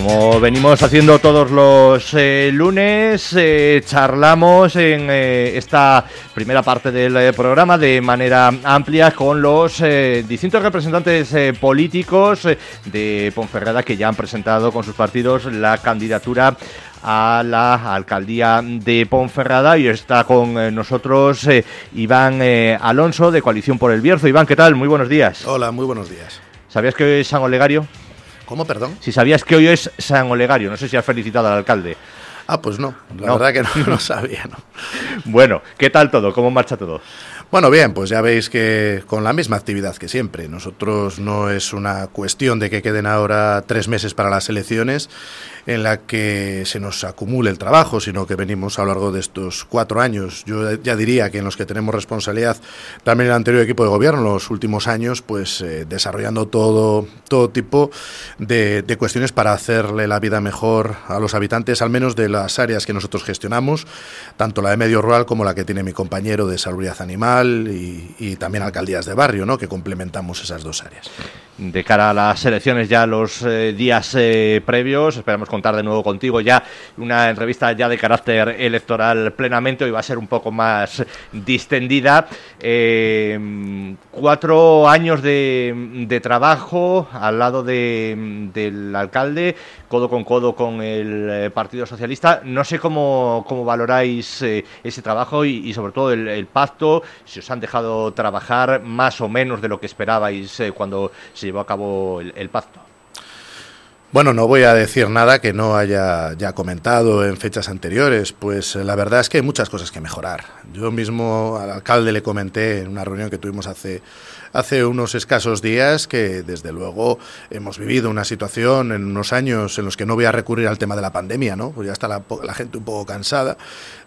Como venimos haciendo todos los eh, lunes, eh, charlamos en eh, esta primera parte del programa de manera amplia con los distintos representantes políticos de Ponferrada que ya han presentado con sus partidos la candidatura a la alcaldía de Ponferrada y está con nosotros Iván Alonso de Coalición por el Bierzo. Iván, ¿qué tal? Muy buenos días. Hola, muy buenos días. ¿Sabías que hoy es San Olegario? ¿Cómo, perdón? Si sabías que hoy es San Olegario, no sé si has felicitado al alcalde. Ah, pues no, la verdad que no lo sabía, ¿no? bueno, ¿qué tal todo? ¿Cómo marcha todo? Bueno, bien, pues ya veis que con la misma actividad que siempre. Nosotros no es una cuestión de que queden ahora tres meses para las elecciones en la que se nos acumule el trabajo, sino que venimos a lo largo de estos cuatro años. Yo ya diría que en los que tenemos responsabilidad también el anterior equipo de gobierno, los últimos años, pues eh, desarrollando todo, todo tipo de, cuestiones para hacerle la vida mejor a los habitantes, al menos de las áreas que nosotros gestionamos, tanto la de medio rural como la que tiene mi compañero de salubridad animal y, y también alcaldías de barrio, ¿no? que complementamos esas dos áreas de cara a las elecciones ya los eh, días eh, previos. Esperamos contar de nuevo contigo ya una entrevista ya de carácter electoral plenamente. Hoy va a ser un poco más distendida. Eh, cuatro años de, trabajo al lado del alcalde, codo con codo con el Partido Socialista. No sé cómo, valoráis ese trabajo y, sobre todo el, el, pacto, si os han dejado trabajar más o menos de lo que esperabais cuando se llevó a cabo el, el pacto. Bueno, no voy a decir nada que no haya ya comentado en fechas anteriores, pues eh, la verdad es que hay muchas cosas que mejorar. Yo mismo al alcalde le comenté en una reunión que tuvimos hace hace unos escasos días que desde luego hemos vivido una situación en unos años en los que no voy a recurrir al tema de la pandemia, ¿no? Pues ya está la, la gente un poco cansada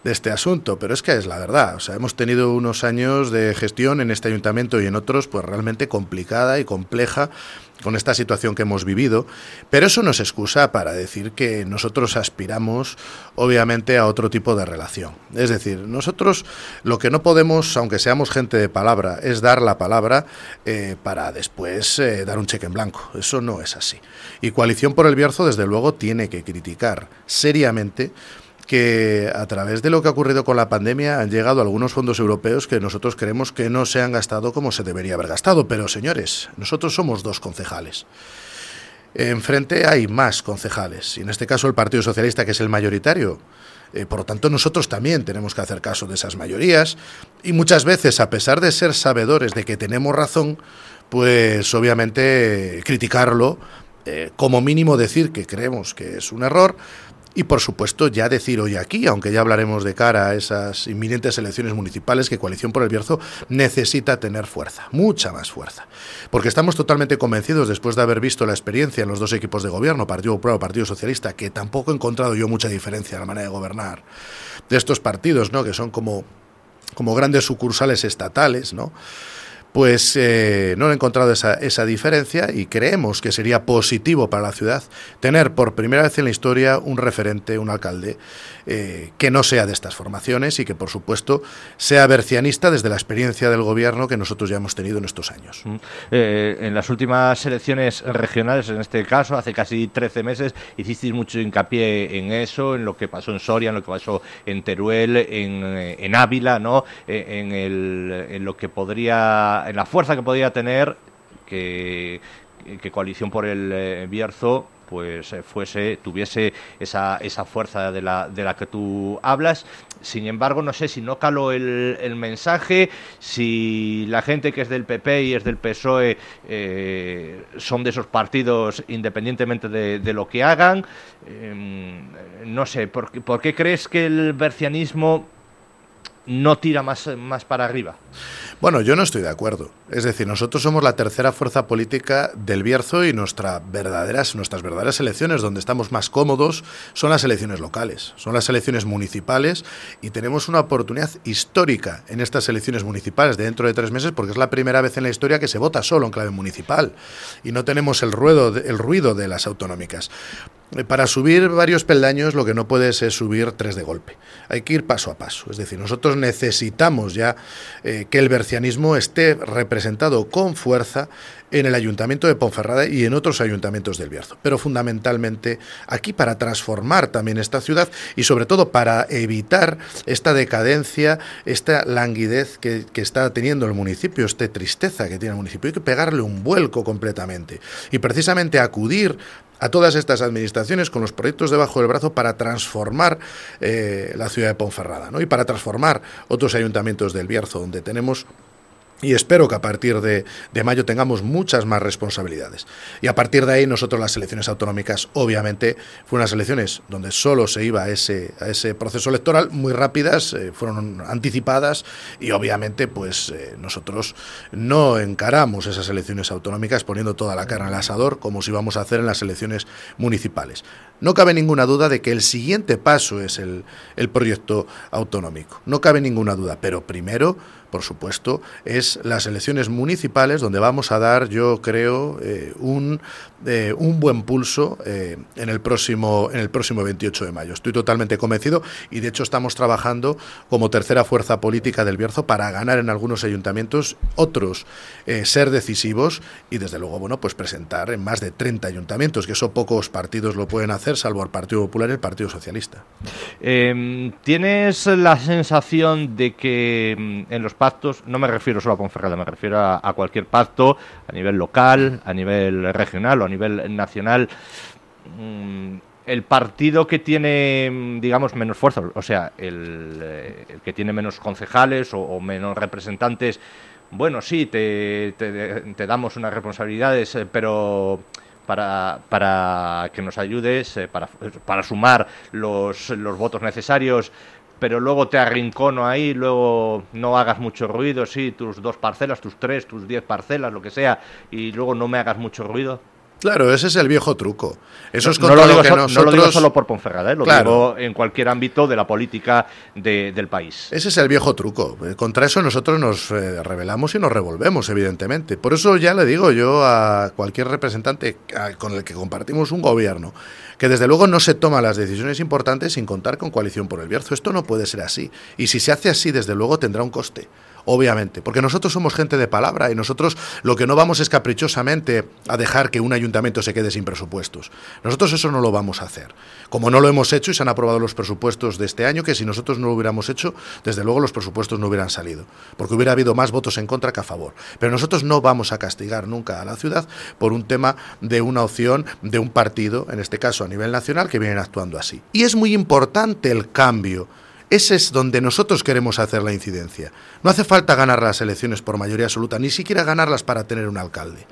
de este asunto, pero es que es la verdad. O sea, hemos tenido unos años de gestión en este ayuntamiento y en otros, pues realmente complicada y compleja con esta situación que hemos vivido, pero eso no es excusa para decir que nosotros aspiramos obviamente a otro tipo de relación. Es decir, nosotros lo que no podemos, aunque seamos gente de palabra, es dar la palabra eh, para después eh, dar un cheque en blanco. Eso no es así. Y Coalición por el Bierzo, desde luego, tiene que criticar seriamente que a través de lo que ha ocurrido con la pandemia han llegado algunos fondos europeos que nosotros creemos que no se han gastado como se debería haber gastado. Pero señores, nosotros somos dos concejales. Enfrente hay más concejales, y en este caso el Partido Socialista, que es el mayoritario, eh, por lo tanto, nosotros también tenemos que hacer caso de esas mayorías y muchas veces, a pesar de ser sabedores de que tenemos razón, pues obviamente criticarlo, eh, como mínimo decir que creemos que es un error y por supuesto, ya decir hoy aquí, aunque ya hablaremos de cara a esas inminentes elecciones municipales, que Coalición por el Bierzo necesita tener fuerza, mucha más fuerza. Porque estamos totalmente convencidos, después de haber visto la experiencia en los dos equipos de gobierno, Partido Popular y Partido Socialista, que tampoco he encontrado yo mucha diferencia en la manera de gobernar de estos partidos, ¿no? que son como, como grandes sucursales estatales, ¿no? pues eh, no he encontrado esa, diferencia y creemos que sería positivo para la ciudad tener por primera vez en la historia un referente, un alcalde, eh, que no sea de estas formaciones y que, por supuesto, sea bercianista desde la experiencia del gobierno que nosotros ya hemos tenido en estos años. Mm. Eh, en las últimas elecciones regionales, en este caso, hace casi 13 meses, hicisteis mucho hincapié en eso, en lo que pasó en Soria, en lo que pasó en Teruel, en, Ávila, ¿no? en, en lo que podría en la fuerza que podía tener que, Coalición por el eh, Bierzo pues eh, fuese tuviese esa, esa fuerza de la, de la que tú hablas. Sin embargo, no sé si no caló el, mensaje, si la gente que es del PP y es del PSOE eh, son de esos partidos independientemente de, lo que hagan. Em, no sé, ¿por, ¿por qué crees que el bercianismo no tira más, más para arriba. Bueno, yo no estoy de acuerdo. Es decir, nosotros somos la tercera fuerza política del Bierzo y verdaderas, nuestras verdaderas elecciones, donde estamos más cómodos, son las elecciones locales, son las elecciones municipales y tenemos una oportunidad histórica en estas elecciones municipales dentro de tres meses porque es la primera vez en la historia que se vota solo en clave municipal y no tenemos el, ruedo, el ruido de las autonómicas. Eh, para subir varios peldaños lo que no puedes es subir tres de golpe. Hay que ir paso a paso. Es decir, nosotros necesitamos ya eh, que el bercianismo esté representado con fuerza en el Ayuntamiento de Ponferrada y en otros ayuntamientos del Bierzo. Pero fundamentalmente aquí para transformar también esta ciudad y sobre todo para evitar esta decadencia, esta languidez que, que está teniendo el municipio, esta tristeza que tiene el municipio. Hay que pegarle un vuelco completamente. Y precisamente acudir a todas estas administraciones con los proyectos debajo del brazo para transformar eh, la ciudad de Ponferrada ¿no? y para transformar otros ayuntamientos del Bierzo, donde tenemos y espero que a partir de, mayo tengamos muchas más responsabilidades. Y a partir de ahí, nosotros las elecciones autonómicas, obviamente, fueron unas elecciones donde solo se iba a ese, ese proceso electoral, muy rápidas, eh, fueron anticipadas y obviamente, pues eh, nosotros no encaramos esas elecciones autonómicas poniendo toda la cara al asador como si íbamos a hacer en las elecciones municipales. No cabe ninguna duda de que el siguiente paso es el, el proyecto autonómico. No cabe ninguna duda, pero primero por supuesto, es las elecciones municipales donde vamos a dar, yo creo, eh, un un buen pulso eh, en, el próximo, en el próximo 28 de mayo. Estoy totalmente convencido y de hecho estamos trabajando como tercera fuerza política del Bierzo para ganar en algunos ayuntamientos, otros eh, ser decisivos y desde luego bueno pues presentar en más de 30 ayuntamientos, que eso pocos partidos lo pueden hacer, salvo el Partido Popular y el Partido Socialista. Em, ¿Tienes la sensación de que em, en los pactos, no me refiero solo a Ponferrada, me refiero a, cualquier pacto a nivel local, a nivel regional o a nivel nacional. Mm, el partido que tiene, mm, digamos, menos fuerza, o sea, eh, el, que tiene menos concejales o, menos representantes, bueno, sí, te, te, damos unas responsabilidades, eh, pero para, para que nos ayudes, eh, para, para sumar los, los votos necesarios, pero luego te arrincono ahí, luego no hagas mucho ruido, sí, tus dos parcelas, tus tres, tus diez parcelas, lo que sea, y luego no me hagas mucho ruido Claro, ese es el viejo truco. Eso es contra lo, digo no lo solo por Ponferrada, ¿eh? lo digo en cualquier ámbito de la política del país. Ese es el viejo truco. Eh, contra eso nosotros nos eh, rebelamos y nos revolvemos, evidentemente. Por eso ya le digo yo a cualquier representante con el que compartimos un gobierno, que desde luego no se toman las decisiones importantes sin contar con coalición por el Bierzo. Esto no puede ser así. Y si se hace así, desde luego tendrá un coste obviamente, porque nosotros somos gente de palabra y nosotros lo que no vamos es caprichosamente a dejar que un ayuntamiento se quede sin presupuestos. Nosotros eso no lo vamos a hacer. Como no lo hemos hecho y se han aprobado los presupuestos de este año, que si nosotros no lo hubiéramos hecho, desde luego los presupuestos no hubieran salido, porque hubiera habido más votos en contra que a favor. Pero nosotros no vamos a castigar nunca a la ciudad por un tema de una opción de un partido, en este caso a nivel nacional, que vienen actuando así. Y es muy importante el cambio ese es donde nosotros queremos hacer la incidencia. No hace falta ganar las elecciones por mayoría absoluta, ni siquiera ganarlas para tener un alcalde.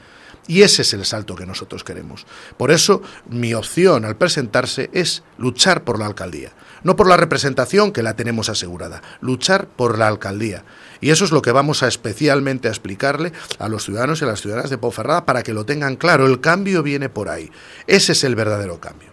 Y ese es el salto que nosotros queremos. Por eso, mi opción al presentarse es luchar por la alcaldía. No por la representación que la tenemos asegurada, luchar por la alcaldía. Y eso es lo que vamos a especialmente a explicarle a los ciudadanos y a las ciudadanas de Poferrada para que lo tengan claro. El cambio viene por ahí. Ese es el verdadero cambio.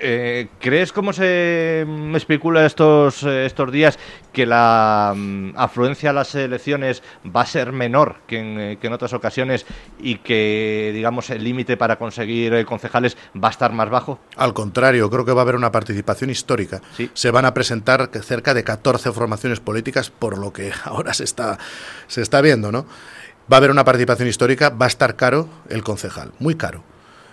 Eh, ¿Crees, cómo se mm, especula estos, eh, estos días, que la mm, afluencia a las elecciones va a ser menor que en, eh, que en otras ocasiones y que, digamos, el límite para conseguir concejales va a estar más bajo? Al contrario, creo que va a haber una participación histórica. Se van a presentar cerca de 14 formaciones políticas, por lo que ahora se está, se está viendo, ¿no? Va a haber una participación histórica, va a estar caro el concejal, muy caro.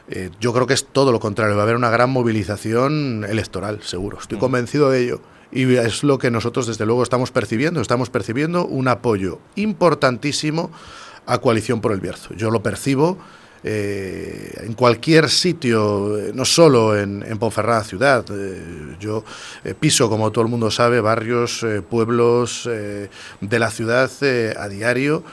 Eh, yo creo que es todo lo contrario, va a haber una gran movilización electoral, seguro, estoy mm. convencido de ello. Y es lo que nosotros desde luego estamos percibiendo, estamos percibiendo un apoyo importantísimo a Coalición por el Bierzo. Yo lo percibo eh, en cualquier sitio, eh, no solo en, en Ponferrada ciudad. yo piso, como todo el mundo sabe, barrios, pueblos de la ciudad a diario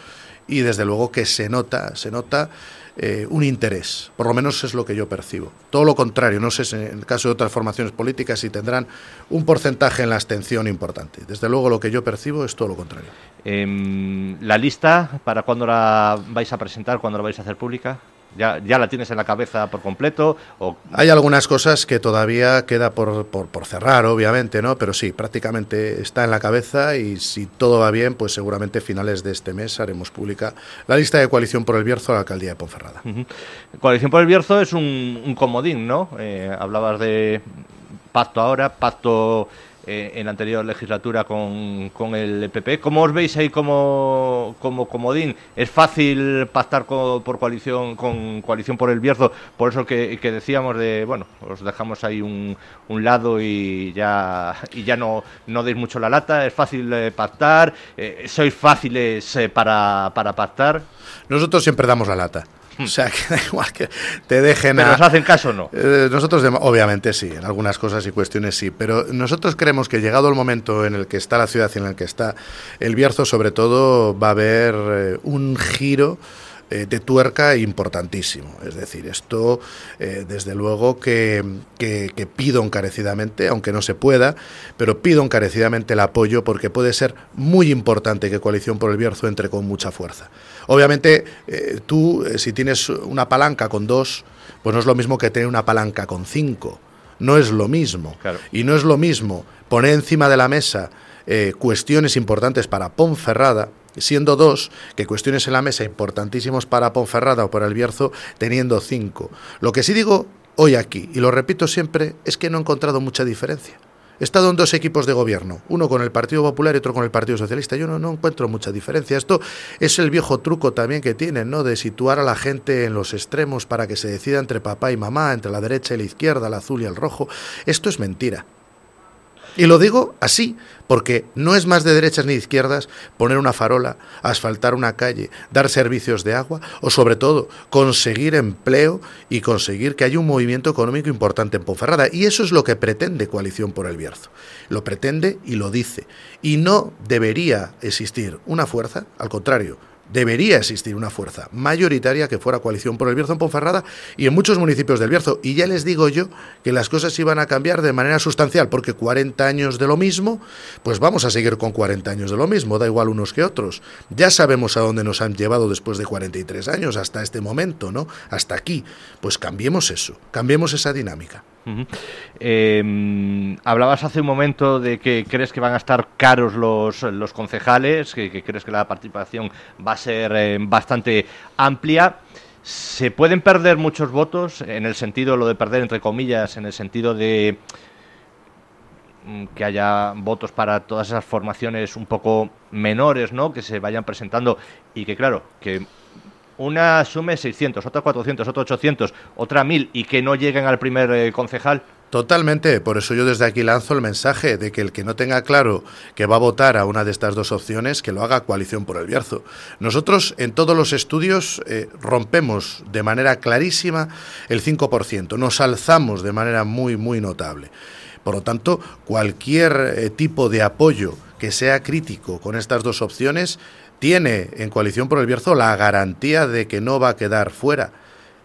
y desde luego que se nota, se nota eh, un interés, por lo menos es lo que yo percibo. Todo lo contrario, no sé si en el caso de otras formaciones políticas si tendrán un porcentaje en la abstención importante. Desde luego lo que yo percibo es todo lo contrario. Em, ¿La lista para cuándo la vais a presentar, cuándo la vais a hacer pública? Ya, la tienes en la cabeza por completo? O... Hay algunas cosas que todavía queda por, por, cerrar, obviamente, ¿no? Pero sí, prácticamente está en la cabeza y si todo va bien, pues seguramente a finales de este mes haremos pública la lista de coalición por el Bierzo a la alcaldía de Ponferrada. Coalición por el Bierzo es un, un comodín, ¿no? Eh, hablabas de pacto ahora, pacto eh, en la anterior legislatura con, con, el PP. E ¿Cómo os veis ahí como, comodín? ¿Es fácil pactar con, por coalición, con coalición por el Bierzo? Por eso que, decíamos de, bueno, os dejamos ahí un, un, lado y ya, y ya no, no deis mucho la lata. ¿Es fácil eh, pactar? Eh, ¿Sois fáciles para pactar? Nosotros siempre damos la lata. O sea, que da igual que te dejen nos hacen caso o no? Eh, nosotros, obviamente sí, en algunas cosas y cuestiones sí, pero nosotros creemos que llegado el momento en el que está la ciudad y en el que está el Bierzo, sobre todo, va a haber eh, un giro eh, de tuerca importantísimo. Es decir, esto eh, desde luego que, pido encarecidamente, aunque no se pueda, pero pido encarecidamente el apoyo porque puede ser muy importante que Coalición por el Bierzo entre con mucha fuerza. Obviamente, eh, tú, si tienes una palanca con dos, pues no es lo mismo que tener una palanca con cinco. No es lo mismo. Y no es lo mismo poner encima de la mesa cuestiones importantes para Ponferrada, siendo dos, que cuestiones en la mesa importantísimos para Ponferrada o para el Bierzo, teniendo cinco. Lo que sí digo hoy aquí, y lo repito siempre, es que no he encontrado mucha diferencia. He estado en dos equipos de gobierno, uno con el Partido Popular y otro con el Partido Socialista. Yo no, no, encuentro mucha diferencia. Esto es el viejo truco también que tienen, ¿no? De situar a la gente en los extremos para que se decida entre papá y mamá, entre la derecha y la izquierda, el azul y el rojo. Esto es mentira. Y lo digo así, porque no es más de derechas ni de izquierdas poner una farola, asfaltar una calle, dar servicios de agua o sobre todo conseguir empleo y conseguir que haya un movimiento económico importante en Ponferrada. Y eso es lo que pretende Coalición por el Bierzo. Lo pretende y lo dice. Y no debería existir una fuerza, al contrario, debería existir una fuerza mayoritaria que fuera coalición por el Bierzo en Ponferrada y en muchos municipios del Bierzo. Y ya les digo yo que las cosas iban a cambiar de manera sustancial, porque 40 años de lo mismo, pues vamos a seguir con 40 años de lo mismo, da igual unos que otros. Ya sabemos a dónde nos han llevado después de 43 años, hasta este momento, ¿no? Hasta aquí. Pues cambiemos eso, cambiemos esa dinámica. Em, hablabas hace un momento de que crees que van a estar caros los, los concejales, que, crees que la participación va a ser em, bastante amplia. ¿Se pueden perder muchos votos? En el sentido, lo de perder entre comillas, en el sentido de mm, que haya votos para todas esas formaciones un poco menores, ¿no? Que se vayan presentando y que, claro, que una sume 600, otra 400, otra 800, otra 1000 y que no lleguen al primer eh, concejal? Totalmente, por eso yo desde aquí lanzo el mensaje de que el que no tenga claro que va a votar a una de estas dos opciones, que lo haga coalición por el Bierzo. Nosotros en todos los estudios eh, rompemos de manera clarísima el 5%, nos alzamos de manera muy, muy notable. Por lo tanto, cualquier eh, tipo de apoyo que sea crítico con estas dos opciones tiene en Coalición por el Bierzo la garantía de que no va a quedar fuera.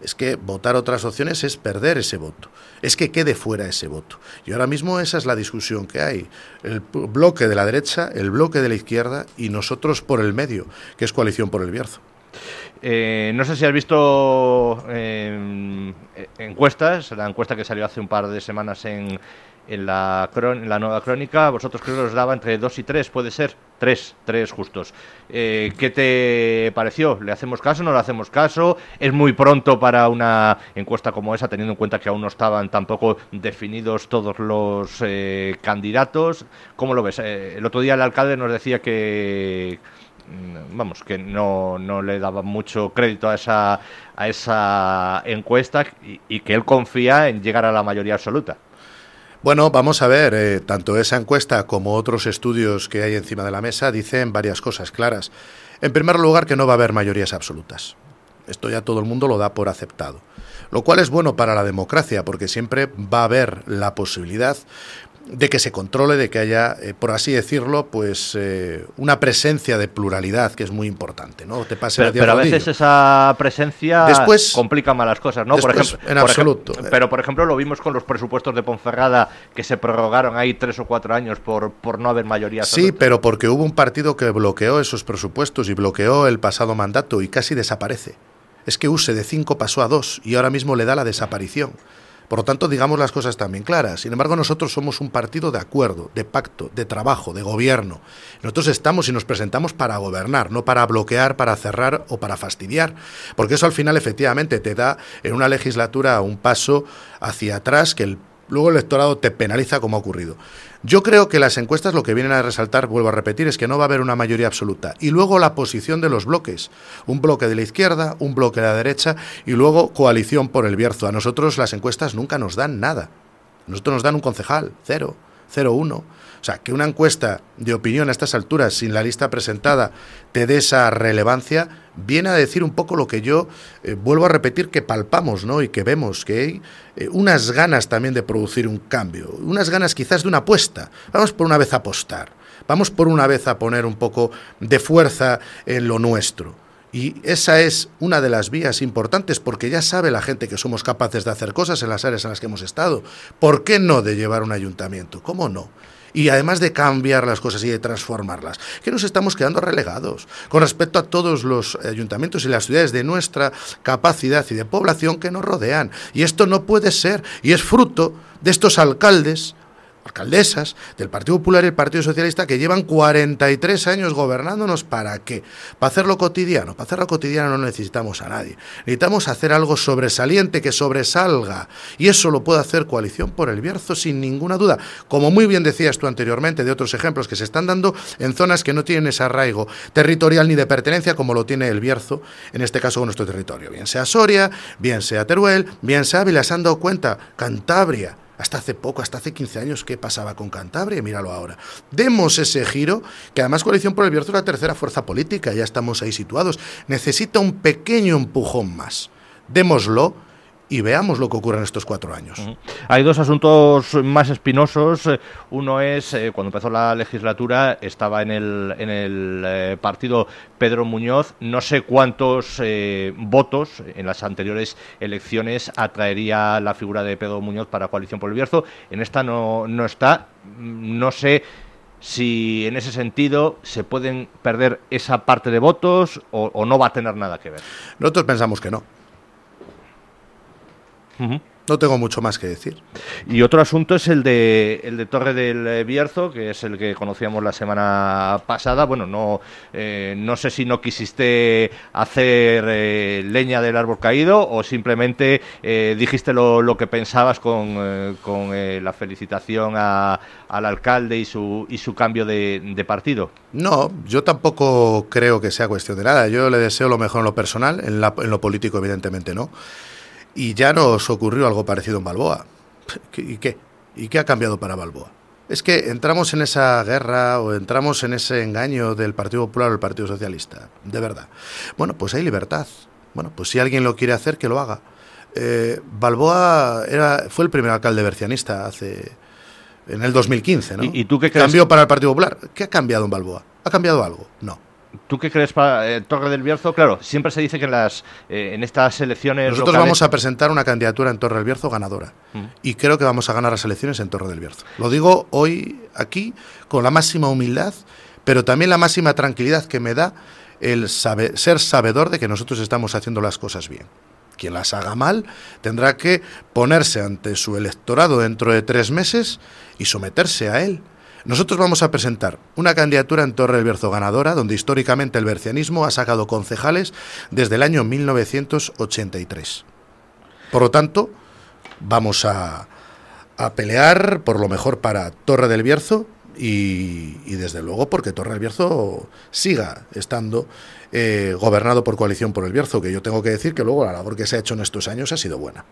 Es que votar otras opciones es perder ese voto, es que quede fuera ese voto. Y ahora mismo esa es la discusión que hay. El bloque de la derecha, el bloque de la izquierda y nosotros por el medio, que es coalición por el Bierzo. Eh, no sé si has visto em, e-, encuestas, la encuesta que salió hace un par de semanas en, en la, la nueva crónica, vosotros creo que os daba entre dos y tres, puede ser. tres, tres justos. Eh, ¿Qué te pareció? ¿Le hacemos caso? ¿No le hacemos caso? Es muy pronto para una encuesta como esa, teniendo en cuenta que aún no estaban tampoco definidos todos los eh, candidatos. ¿Cómo lo ves? Eh, el otro día el alcalde nos decía que mm, vamos, que no, le daba mucho crédito a esa, a esa encuesta y que él confía en llegar a la mayoría absoluta. Bueno, vamos a ver, eh, tanto esa encuesta como otros estudios que hay encima de la mesa dicen varias cosas claras. En primer lugar, que no va a haber mayorías absolutas. Esto ya todo el mundo lo da por aceptado. Lo cual es bueno para la democracia, porque siempre va a haber la posibilidad de que se controle, de que haya, eh, por así decirlo, pues eh, una presencia de pluralidad que es muy importante, ¿no? Te pero, a veces esa presencia después, complica las cosas, ¿no? por en absoluto. pero por ejemplo lo vimos con los presupuestos de Ponferrada que se prorrogaron ahí tres o cuatro años por, por no haber mayoría. Sí, pero porque hubo un partido que bloqueó esos presupuestos y bloqueó el pasado mandato y casi desaparece. Es que USE de cinco pasó a dos y ahora mismo le da la desaparición. Por lo tanto, digamos las cosas también claras. Sin embargo, nosotros somos un partido de acuerdo, de pacto, de trabajo, de gobierno. Nosotros estamos y nos presentamos para gobernar, no para bloquear, para cerrar o para fastidiar. Porque eso al final efectivamente te da en una legislatura un paso hacia atrás que luego el electorado te penaliza como ha ocurrido. Yo creo que las encuestas lo que vienen a resaltar, vuelvo a repetir, es que no va a haber una mayoría absoluta. Y luego la posición de los bloques. Un bloque de la izquierda, un bloque de la derecha y luego coalición por el Bierzo. A nosotros las encuestas nunca nos dan nada. A nosotros nos dan un concejal, cero. 0,1. O sea, que una encuesta de opinión a estas alturas, sin la lista presentada, te dé esa relevancia, viene a decir un poco lo que yo eh, vuelvo a repetir que palpamos ¿no? y que vemos, que hay eh, unas ganas también de producir un cambio, unas ganas quizás de una apuesta. Vamos por una vez a apostar, vamos por una vez a poner un poco de fuerza en lo nuestro. Y esa es una de las vías importantes porque ya sabe la gente que somos capaces de hacer cosas en las áreas en las que hemos estado. ¿Por qué no de llevar un ayuntamiento? ¿Cómo no? y además de cambiar las cosas y de transformarlas, que nos estamos quedando relegados con respecto a todos los ayuntamientos y las ciudades de nuestra capacidad y de población que nos rodean. Y esto no puede ser, y es fruto de estos alcaldes alcaldesas del Partido Popular y el Partido Socialista que llevan 43 años gobernándonos para qué? Para hacerlo cotidiano. Para hacerlo cotidiano no necesitamos a nadie. Necesitamos hacer algo sobresaliente que sobresalga. Y eso lo puede hacer Coalición por el Bierzo sin ninguna duda. Como muy bien decías tú anteriormente de otros ejemplos que se están dando en zonas que no tienen ese arraigo territorial ni de pertenencia como lo tiene el Bierzo, en este caso con nuestro territorio. Bien sea Soria, bien sea Teruel, bien sea Ávila, se han dado cuenta, Cantabria hasta hace poco, hasta hace 15 años, ¿qué pasaba con Cantabria? Míralo ahora. Demos ese giro, que además Coalición por el Bierzo es la tercera fuerza política, ya estamos ahí situados. Necesita un pequeño empujón más. Démoslo y veamos lo que ocurre en estos cuatro años. Hay dos asuntos más espinosos. Uno es, eh, cuando empezó la legislatura, estaba en el, en el eh, partido Pedro Muñoz. No sé cuántos eh, votos en las anteriores elecciones atraería la figura de Pedro Muñoz para Coalición por el Bierzo. En esta no, no está. Mm, no sé si en ese sentido se pueden perder esa parte de votos o no va a tener nada que ver. Nosotros pensamos que no. No tengo mucho más que decir. Y otro asunto es el de, el de Torre del Bierzo, que es el que conocíamos la semana pasada. Bueno, no, eh, no sé si no quisiste hacer eh, leña del árbol caído o simplemente eh, dijiste lo, que pensabas con, con la felicitación a, al alcalde y su, y su cambio de, partido. No, yo tampoco creo que sea cuestión de nada. Yo le deseo lo mejor en lo personal, en, en lo político evidentemente no. Y ya nos ocurrió algo parecido en Balboa. ¿Y qué? ¿Y qué ha cambiado para Balboa? Es que entramos en esa guerra o entramos en ese engaño del Partido Popular o el Partido Socialista, de verdad. Bueno, pues hay libertad. Bueno, pues si alguien lo quiere hacer, que lo haga. Eh, Balboa era, fue el primer alcalde bercianista hace, en el 2015, ¿no? ¿Y, y tú qué crees? Cambió para el Partido Popular. ¿Qué ha cambiado en Balboa? ¿Ha cambiado algo? No. ¿Tú qué crees para eh, Torre del Bierzo? Claro, siempre se dice que en, las, eh, en estas elecciones. Nosotros vamos a presentar una candidatura en Torre del Bierzo ganadora. Mm. Y creo que vamos a ganar las elecciones en Torre del Bierzo. Lo digo hoy aquí con la máxima humildad, pero también la máxima tranquilidad que me da el ser sabedor de que nosotros estamos haciendo las cosas bien. Quien las haga mal tendrá que ponerse ante su electorado dentro de tres meses y someterse a él. Nosotros vamos a presentar una candidatura en Torre del Bierzo ganadora, donde históricamente el bercianismo ha sacado concejales desde el año 1983. Por lo tanto, vamos a, pelear por lo mejor para Torre del Bierzo y, desde luego porque Torre del Bierzo siga estando eh, gobernado por coalición por el Bierzo, que yo tengo que decir que luego la labor que se ha hecho en estos años ha sido buena.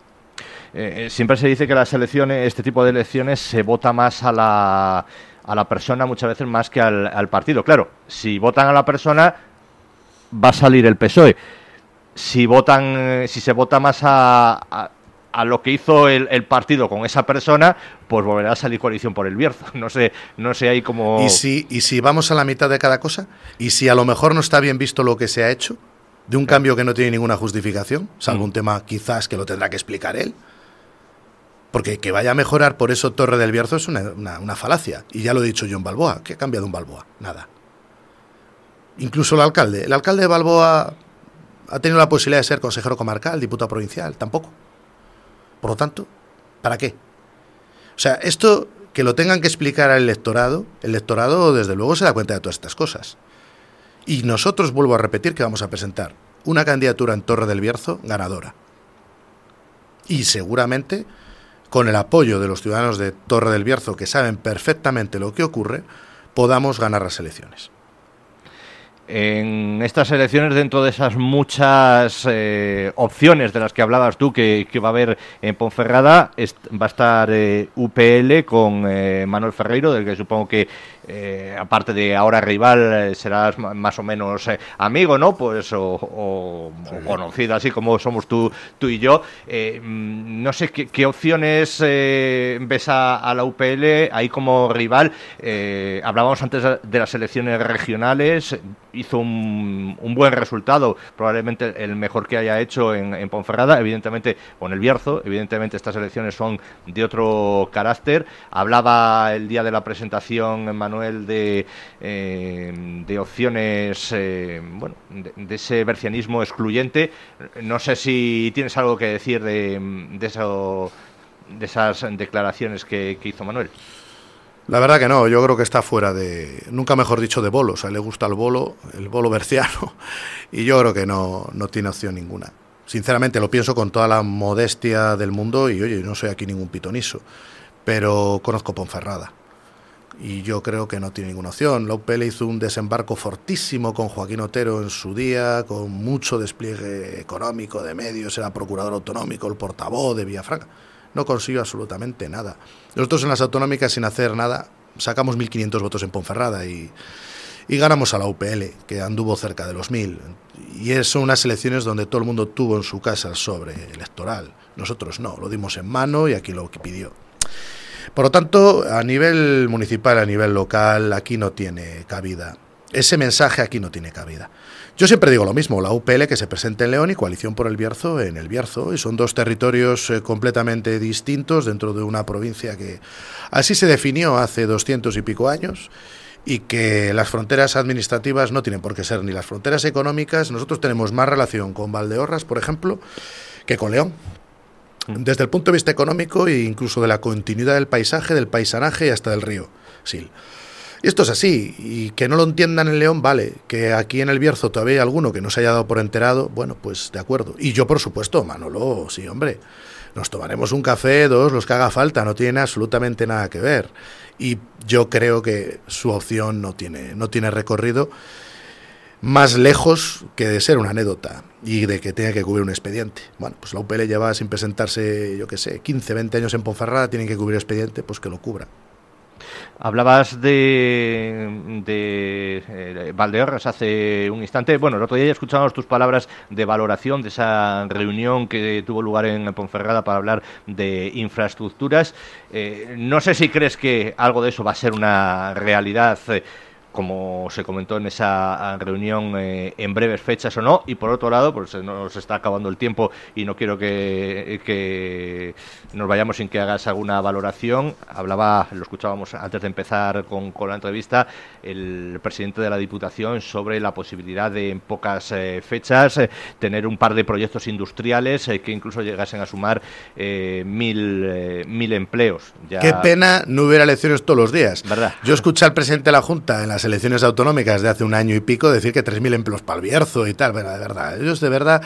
Eh, eh, siempre se dice que las elecciones, este tipo de elecciones se vota más a la a la persona muchas veces más que al, partido. Claro, si votan a la persona, va a salir el PSOE. Si votan, eh, si se vota más a, a, lo que hizo el, partido con esa persona, pues volverá a salir coalición por el Bierzo. No sé, no sé ahí cómo. ¿Y si, y si vamos a la mitad de cada cosa, y si a lo mejor no está bien visto lo que se ha hecho de un cambio que no tiene ninguna justificación, salvo mm. un tema quizás que lo tendrá que explicar él. Porque que vaya a mejorar por eso Torre del Bierzo es una, falacia. Y ya lo he dicho yo en Balboa. ¿Qué ha cambiado en Balboa? Nada. Incluso el alcalde. El alcalde de Balboa ha tenido la posibilidad de ser consejero comarcal, diputado provincial, tampoco. Por lo tanto, ¿para qué? O sea, esto que lo tengan que explicar al electorado, el electorado desde luego se da cuenta de todas estas cosas. Y nosotros vuelvo a repetir que vamos a presentar una candidatura en Torre del Bierzo ganadora. Y seguramente con el apoyo de los ciudadanos de Torre del Bierzo que saben perfectamente lo que ocurre, podamos ganar las elecciones en estas elecciones, dentro de esas muchas eh, opciones de las que hablabas tú que, va a haber en Ponferrada, va a estar eh, UPL con eh, Manuel Ferreiro, del que supongo que, aparte de ahora rival, serás más o menos amigo, ¿no? Pues, o, o, conocido, así como somos tú, tú y yo. no sé qué, opciones ves a, a, la UPL ahí como rival. hablábamos antes de las elecciones regionales hizo un, buen resultado, probablemente el mejor que haya hecho en, Ponferrada, evidentemente con el Bierzo, evidentemente estas elecciones son de otro carácter. Hablaba el día de la presentación, Manuel, de, eh, de opciones, eh, bueno, de, ese bercianismo excluyente. No sé si tienes algo que decir de, de, eso, de esas declaraciones que hizo Manuel. La verdad que no, yo creo que está fuera de, nunca mejor dicho, de bolos. O sea, le gusta el bolo, el bolo berciano, y yo creo que no, no tiene opción ninguna. Sinceramente lo pienso con toda la modestia del mundo y oye, no soy aquí ningún pitoniso, pero conozco Ponferrada y yo creo que no tiene ninguna opción. López hizo un desembarco fortísimo con Joaquín Otero en su día, con mucho despliegue económico de medios, era procurador autonómico, el portavoz de Villafranca no consiguió absolutamente nada. Nosotros en las autonómicas, sin hacer nada, sacamos 1.500 votos en Ponferrada y, ganamos a la UPL, que anduvo cerca de los 1.000. Y son unas elecciones donde todo el mundo tuvo en su casa el sobre electoral. Nosotros no, lo dimos en mano y aquí lo que pidió. Por lo tanto, a nivel municipal, a nivel local, aquí no tiene cabida ese mensaje aquí no tiene cabida. Yo siempre digo lo mismo, la UPL que se presenta en León y Coalición por el Bierzo en el Bierzo, y son dos territorios eh, completamente distintos dentro de una provincia que así se definió hace doscientos y pico años y que las fronteras administrativas no tienen por qué ser ni las fronteras económicas. Nosotros tenemos más relación con Valdeorras, por ejemplo, que con León. Mm. Desde el punto de vista económico e incluso de la continuidad del paisaje, del paisanaje y hasta del río. Sil esto es así, y que no lo entiendan en León, vale, que aquí en el Bierzo todavía hay alguno que no se haya dado por enterado, bueno, pues de acuerdo. Y yo, por supuesto, Manolo, sí, hombre, nos tomaremos un café, dos, los que haga falta, no tiene absolutamente nada que ver. Y yo creo que su opción no tiene, no tiene recorrido más lejos que de ser una anécdota y de que tenga que cubrir un expediente. Bueno, pues la UPL lleva sin presentarse, yo qué sé, 15, 20 años en Ponferrada, tienen que cubrir expediente, pues que lo cubra. Hablabas de, de eh, hace un instante. Bueno, el otro día ya escuchábamos tus palabras de valoración de esa reunión que tuvo lugar en Ponferrada para hablar de infraestructuras. Eh, no sé si crees que algo de eso va a ser una realidad. Eh, como se comentó en esa ah, reunión en breves fechas o no. Y por otro lado, pues se nos está acabando el tiempo y no quiero que nos vayamos sin que hagas alguna valoración. Hablaba, lo escuchábamos antes de empezar con, la entrevista, el presidente de la Diputación sobre la posibilidad de en pocas eh, fechas eh, tener un par de proyectos industriales eh, que incluso llegasen a sumar mil, mil empleos. Ya... Qué pena no hubiera elecciones todos los días. Yo escuché al presidente de la Junta en las elecciones autonómicas de hace un año y pico decir que tres mil empleos para el Bierzo y tal. de verdad, ellos de verdad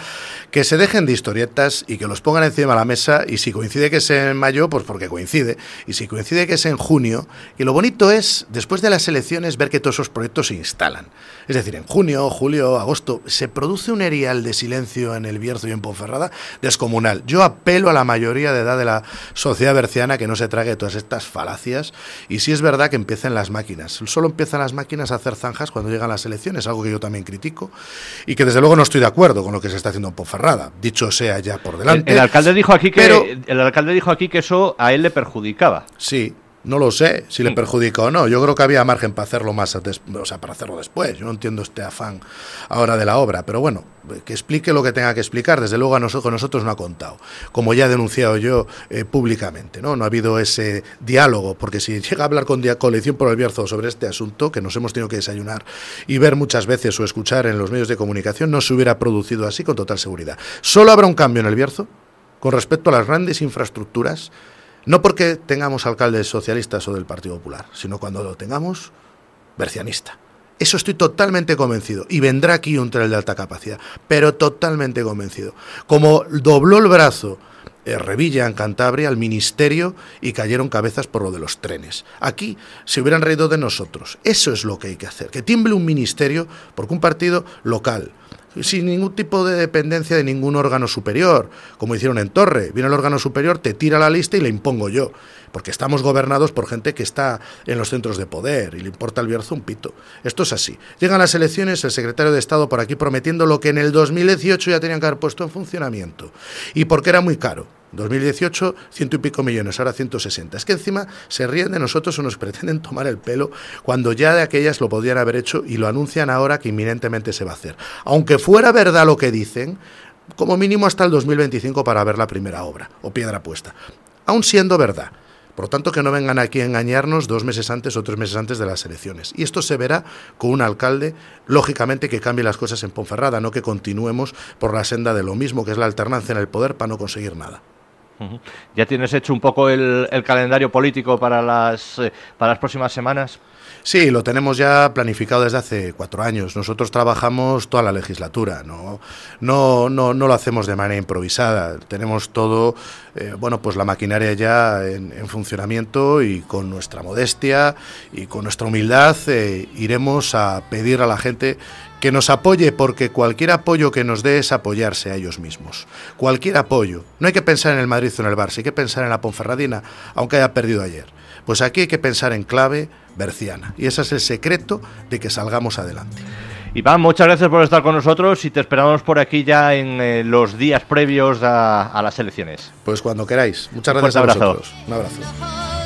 que se dejen de historietas y que los pongan encima de la mesa y si coincide que es en mayo, pues porque coincide. Y si coincide que es en junio, y lo bonito es, después de las elecciones, ver que todos esos proyectos se instalan. Es decir, en junio, julio, agosto, se produce un erial de silencio en el Bierzo y en Ponferrada descomunal. Yo apelo a la mayoría de edad de la sociedad berciana que no se trague todas estas falacias. Y si es verdad que empiezan las máquinas. Solo empiezan las máquinas a hacer zanjas cuando llegan las elecciones, algo que yo también critico. Y que desde luego no estoy de acuerdo con lo que se está haciendo en Ponferrada. Dicho sea ya por delante. El, alcalde dijo aquí que. el alcalde le dijo aquí que eso a él le perjudicaba. Sí, no lo sé si le mm. perjudica o no. Yo creo que había margen para hacerlo más, o sea, para hacerlo después. Yo no entiendo este afán ahora de la obra, pero bueno, que explique lo que tenga que explicar. Desde luego a nosotros, no ha contado, como ya he denunciado yo eh, públicamente. ¿no? no ha habido ese diálogo, porque si llega a hablar con colección por el Bierzo sobre este asunto, que nos hemos tenido que desayunar y ver muchas veces o escuchar en los medios de comunicación, no se hubiera producido así con total seguridad. Solo habrá un cambio en el Bierzo con respecto a las grandes infraestructuras, no porque tengamos alcaldes socialistas o del Partido Popular, sino cuando lo tengamos, bercianista. Eso estoy totalmente convencido. Y vendrá aquí un tren de alta capacidad, pero totalmente convencido. Como dobló el brazo eh, Revilla en Cantabria al ministerio y cayeron cabezas por lo de los trenes. Aquí se hubieran reído de nosotros. Eso es lo que hay que hacer. Que tiemble un ministerio porque un partido local sin ningún tipo de dependencia de ningún órgano superior, como hicieron en Torre. Viene el órgano superior, te tira la lista y le impongo yo, porque estamos gobernados por gente que está en los centros de poder y le importa el viernes un pito. Esto es así. Llegan las elecciones, el secretario de Estado por aquí prometiendo lo que en el 2018 ya tenían que haber puesto en funcionamiento y porque era muy caro. 2018, ciento y pico millones, ahora 160. Es que encima se ríen de nosotros o nos pretenden tomar el pelo cuando ya de aquellas lo podían haber hecho y lo anuncian ahora que inminentemente se va a hacer. Aunque fuera verdad lo que dicen, como mínimo hasta el 2025 para ver la primera obra o piedra puesta. Aún siendo verdad. Por tanto, que no vengan aquí a engañarnos dos meses antes o tres meses antes de las elecciones. Y esto se verá con un alcalde, lógicamente, que cambie las cosas en Ponferrada, no que continuemos por la senda de lo mismo, que es la alternancia en el poder para no conseguir nada. ¿Ya tienes hecho un poco el, calendario político para las, eh, para las próximas semanas? Sí, lo tenemos ya planificado desde hace cuatro años. Nosotros trabajamos toda la legislatura, no, no, lo hacemos de manera improvisada. Tenemos todo, eh, bueno, pues la maquinaria ya en, funcionamiento y con nuestra modestia y con nuestra humildad eh, iremos a pedir a la gente que nos apoye porque cualquier apoyo que nos dé es apoyarse a ellos mismos. Cualquier apoyo. No hay que pensar en el Madrid o en el Barça, hay que pensar en la Ponferradina, aunque haya perdido ayer. Pues aquí hay que pensar en clave berciana. Y ese es el secreto de que salgamos adelante. Iván, muchas gracias por estar con nosotros y te esperamos por aquí ya en eh, los días previos a, las elecciones. Pues cuando queráis. Muchas gracias a vosotros. Un abrazo.